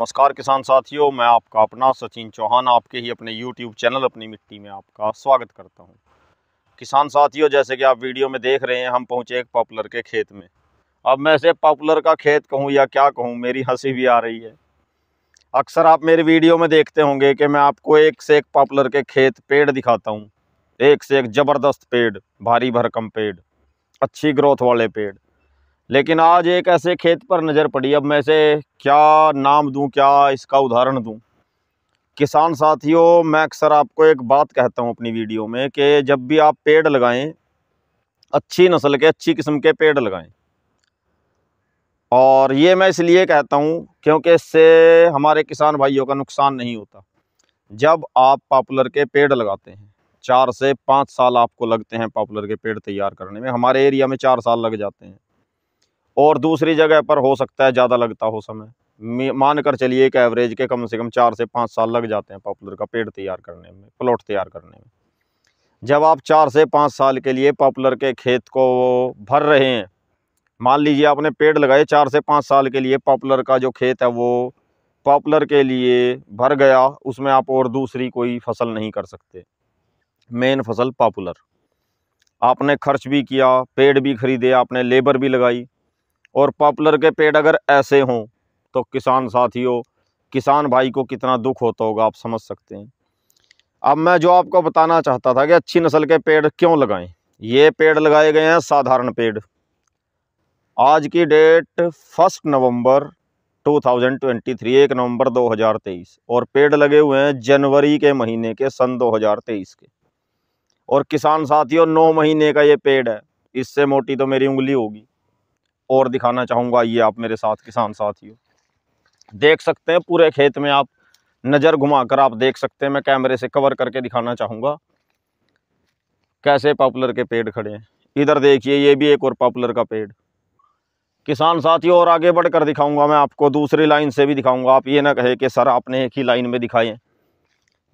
नमस्कार किसान साथियों मैं आपका अपना सचिन चौहान आपके ही अपने यूट्यूब चैनल अपनी मिट्टी में आपका स्वागत करता हूं किसान साथियों जैसे कि आप वीडियो में देख रहे हैं हम पहुंचे एक पॉपुलर के खेत में अब मैं इसे पॉपुलर का खेत कहूं या क्या कहूं मेरी हंसी भी आ रही है अक्सर आप मेरे वीडियो में देखते होंगे कि मैं आपको एक से एक पॉपुलर के खेत पेड़ दिखाता हूँ एक से एक ज़बरदस्त पेड़ भारी भरकम पेड़ अच्छी ग्रोथ वाले पेड़ लेकिन आज एक ऐसे खेत पर नज़र पड़ी अब मैं से क्या नाम दूं क्या इसका उदाहरण दूं किसान साथियों मैं अक्सर आपको एक बात कहता हूं अपनी वीडियो में कि जब भी आप पेड़ लगाएं अच्छी नस्ल के अच्छी किस्म के पेड़ लगाएं और ये मैं इसलिए कहता हूँ क्योंकि इससे हमारे किसान भाइयों का नुकसान नहीं होता जब आप पॉपुलर के पेड़ लगाते हैं चार से पाँच साल आपको लगते हैं पॉपुलर के पेड़ तैयार करने में हमारे एरिया में चार साल लग जाते हैं और दूसरी जगह पर हो सकता है ज़्यादा लगता हो समय मान कर चलिए एक एवरेज के कम से कम चार से पाँच साल लग जाते हैं पॉपुलर का पेड़ तैयार करने में प्लॉट तैयार करने में जब आप चार से पाँच साल के लिए पॉपुलर के खेत को भर रहे हैं मान लीजिए आपने पेड़ लगाए चार से पाँच साल के लिए पॉपुलर का जो खेत है वो पॉपुलर के लिए भर गया उसमें आप और दूसरी कोई फसल नहीं कर सकते मेन फसल पॉपुलर आपने खर्च भी किया पेड़ भी खरीदे आपने लेबर भी लगाई और पॉपुलर के पेड़ अगर ऐसे हों तो किसान साथियों किसान भाई को कितना दुख होता होगा आप समझ सकते हैं अब मैं जो आपको बताना चाहता था कि अच्छी नस्ल के पेड़ क्यों लगाएं ये पेड़ लगाए गए हैं साधारण पेड़ आज की डेट फर्स्ट नवंबर 2023 एक नवंबर 2023 और पेड़ लगे हुए हैं जनवरी के महीने के सन 2023 के और किसान साथियों नौ महीने का ये पेड़ है इससे मोटी तो मेरी उंगली होगी और दिखाना चाहूँगा ये आप मेरे साथ किसान साथियों देख सकते हैं पूरे खेत में आप नज़र घुमाकर आप देख सकते हैं मैं कैमरे से कवर करके दिखाना चाहूँगा कैसे पॉपुलर के पेड़ खड़े हैं इधर देखिए ये भी एक और पॉपुलर का पेड़ किसान साथियों और आगे बढ़कर दिखाऊंगा मैं आपको दूसरी लाइन से भी दिखाऊंगा आप ये ना कहे कि सर आपने एक ही लाइन में दिखाए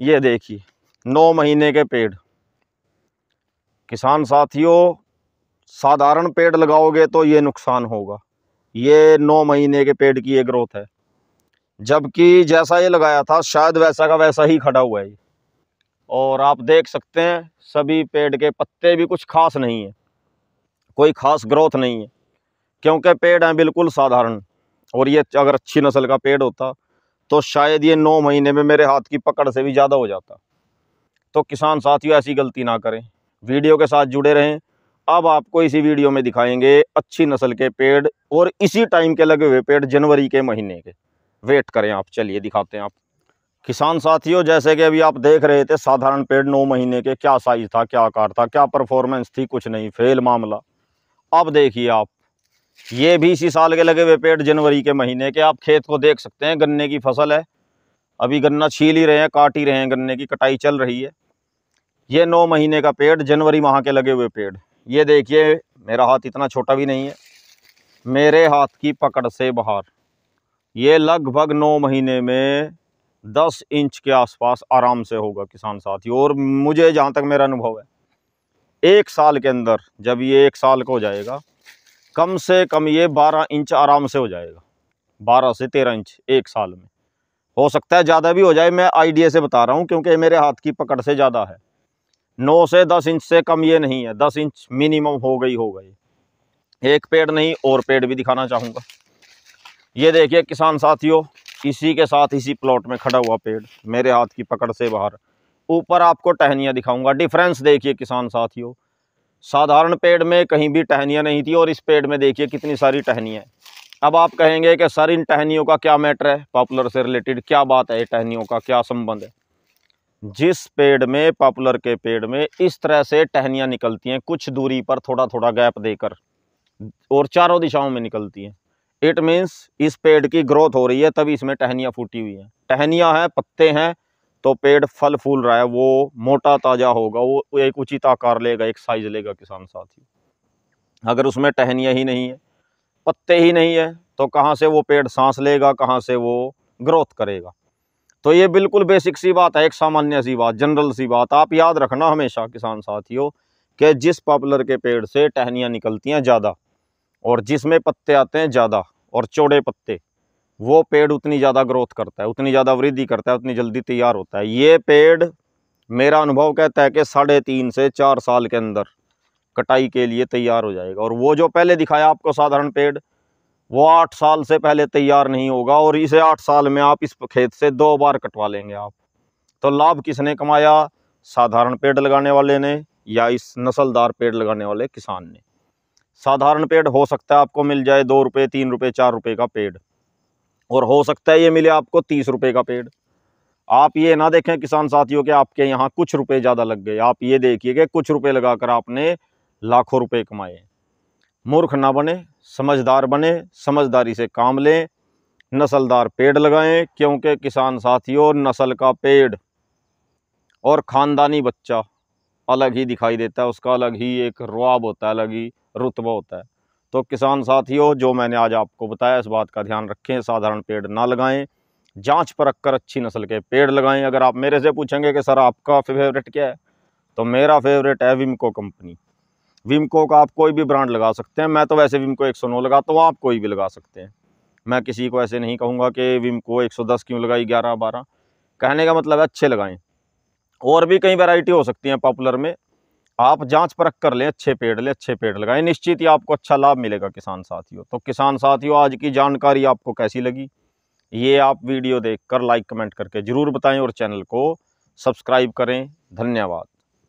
ये देखिए नौ महीने के पेड़ किसान साथियों साधारण पेड़ लगाओगे तो ये नुकसान होगा ये नौ महीने के पेड़ की ये ग्रोथ है जबकि जैसा ये लगाया था शायद वैसा का वैसा ही खड़ा हुआ है ये और आप देख सकते हैं सभी पेड़ के पत्ते भी कुछ खास नहीं है कोई खास ग्रोथ नहीं है क्योंकि पेड़ हैं बिल्कुल साधारण और ये अगर अच्छी नस्ल का पेड़ होता तो शायद ये नौ महीने में मेरे हाथ की पकड़ से भी ज़्यादा हो जाता तो किसान साथियों ऐसी गलती ना करें वीडियो के साथ जुड़े रहें अब आपको इसी वीडियो में दिखाएंगे अच्छी नस्ल के पेड़ और इसी टाइम के लगे हुए पेड़ जनवरी के महीने के वेट करें आप चलिए दिखाते हैं आप किसान साथियों जैसे कि अभी आप देख रहे थे साधारण पेड़ नौ महीने के क्या साइज़ था क्या आकार था क्या परफॉर्मेंस थी कुछ नहीं फेल मामला अब देखिए आप ये भी इसी साल के लगे हुए पेड़ जनवरी के महीने के आप खेत को देख सकते हैं गन्ने की फसल है अभी गन्ना छील ही रहे हैं काट ही रहे हैं गन्ने की कटाई चल रही है ये नौ महीने का पेड़ जनवरी माह के लगे हुए पेड़ ये देखिए मेरा हाथ इतना छोटा भी नहीं है मेरे हाथ की पकड़ से बाहर ये लगभग नौ महीने में दस इंच के आसपास आराम से होगा किसान साथी और मुझे जहाँ तक मेरा अनुभव है एक साल के अंदर जब ये एक साल का हो जाएगा कम से कम ये बारह इंच आराम से हो जाएगा बारह से तेरह इंच एक साल में हो सकता है ज़्यादा भी हो जाए मैं आइडिया से बता रहा हूँ क्योंकि मेरे हाथ की पकड़ से ज़्यादा है नौ से दस इंच से कम ये नहीं है दस इंच मिनिमम हो गई हो गई एक पेड़ नहीं और पेड़ भी दिखाना चाहूँगा ये देखिए किसान साथियों इसी के साथ इसी प्लॉट में खड़ा हुआ पेड़ मेरे हाथ की पकड़ से बाहर ऊपर आपको टहनियाँ दिखाऊंगा डिफरेंस देखिए किसान साथियों साधारण पेड़ में कहीं भी टहनियाँ नहीं थी और इस पेड़ में देखिए कितनी सारी टहनियाँ अब आप कहेंगे कि सर इन टहनियों का क्या मैटर है पॉपुलर से रिलेटेड क्या बात है टहनियों का क्या संबंध है जिस पेड़ में पॉपुलर के पेड़ में इस तरह से टहनियाँ निकलती हैं कुछ दूरी पर थोड़ा थोड़ा गैप देकर और चारों दिशाओं में निकलती हैं इट मीन्स इस पेड़ की ग्रोथ हो रही है तभी इसमें टहनियाँ फूटी हुई हैं टहनियाँ हैं पत्ते हैं तो पेड़ फल फूल रहा है वो मोटा ताज़ा होगा वो एक उचित आकार लेगा एक साइज लेगा किसान साथी अगर उसमें टहनियाँ ही नहीं है पत्ते ही नहीं है तो कहाँ से वो पेड़ सांस लेगा कहाँ से वो ग्रोथ करेगा तो ये बिल्कुल बेसिक सी बात है एक सामान्य सी बात जनरल सी बात आप याद रखना हमेशा किसान साथियों कि जिस पॉपुलर के पेड़ से टहनियाँ निकलती हैं ज़्यादा और जिसमें पत्ते आते हैं ज़्यादा और चौड़े पत्ते वो पेड़ उतनी ज़्यादा ग्रोथ करता है उतनी ज़्यादा वृद्धि करता है उतनी जल्दी तैयार होता है ये पेड़ मेरा अनुभव कहता है कि साढ़े तीन से चार साल के अंदर कटाई के लिए तैयार हो जाएगा और वो जो पहले दिखाया आपको साधारण पेड़ वो आठ साल से पहले तैयार नहीं होगा और इसे आठ साल में आप इस खेत से दो बार कटवा लेंगे आप तो लाभ किसने कमाया साधारण पेड़ लगाने वाले ने या इस नस्लदार पेड़ लगाने वाले किसान ने साधारण पेड़ हो सकता है आपको मिल जाए दो रुपये तीन रुपये चार रुपये का पेड़ और हो सकता है ये मिले आपको तीस रुपये का पेड़ आप ये ना देखें किसान साथियों के आपके यहाँ कुछ रुपये ज़्यादा लग गए आप ये देखिए कि कुछ रुपये लगाकर आपने लाखों रुपये कमाए मूर्ख ना बने समझदार बने समझदारी से काम लें नस्लदार पेड़ लगाएं क्योंकि किसान साथियों नस्ल का पेड़ और ख़ानदानी बच्चा अलग ही दिखाई देता है उसका अलग ही एक रुआब होता है अलग ही रुतबा होता है तो किसान साथियों जो मैंने आज आपको बताया इस बात का ध्यान रखें साधारण पेड़ ना लगाएं जांच पर रखकर अच्छी नस्ल के पेड़ लगाएं अगर आप मेरे से पूछेंगे कि सर आपका फेवरेट क्या है तो मेरा फेवरेट है विमको कंपनी विमको का आप कोई भी ब्रांड लगा सकते हैं मैं तो वैसे विमको एक सौ नौ लगाता हूँ आप कोई भी लगा सकते हैं मैं किसी को ऐसे नहीं कहूँगा कि विमको एक सौ दस क्यों लगाई ग्यारह बारह कहने का मतलब है अच्छे लगाएँ और भी कई वैरायटी हो सकती हैं पॉपुलर में आप जांच परख कर लें अच्छे पेड़ लें अच्छे पेड़ लगाएं निश्चित ही आपको अच्छा लाभ मिलेगा किसान साथियों तो किसान साथियों आज की जानकारी आपको कैसी लगी ये आप वीडियो देखकर लाइक कमेंट करके ज़रूर बताएं और चैनल को सब्सक्राइब करें धन्यवाद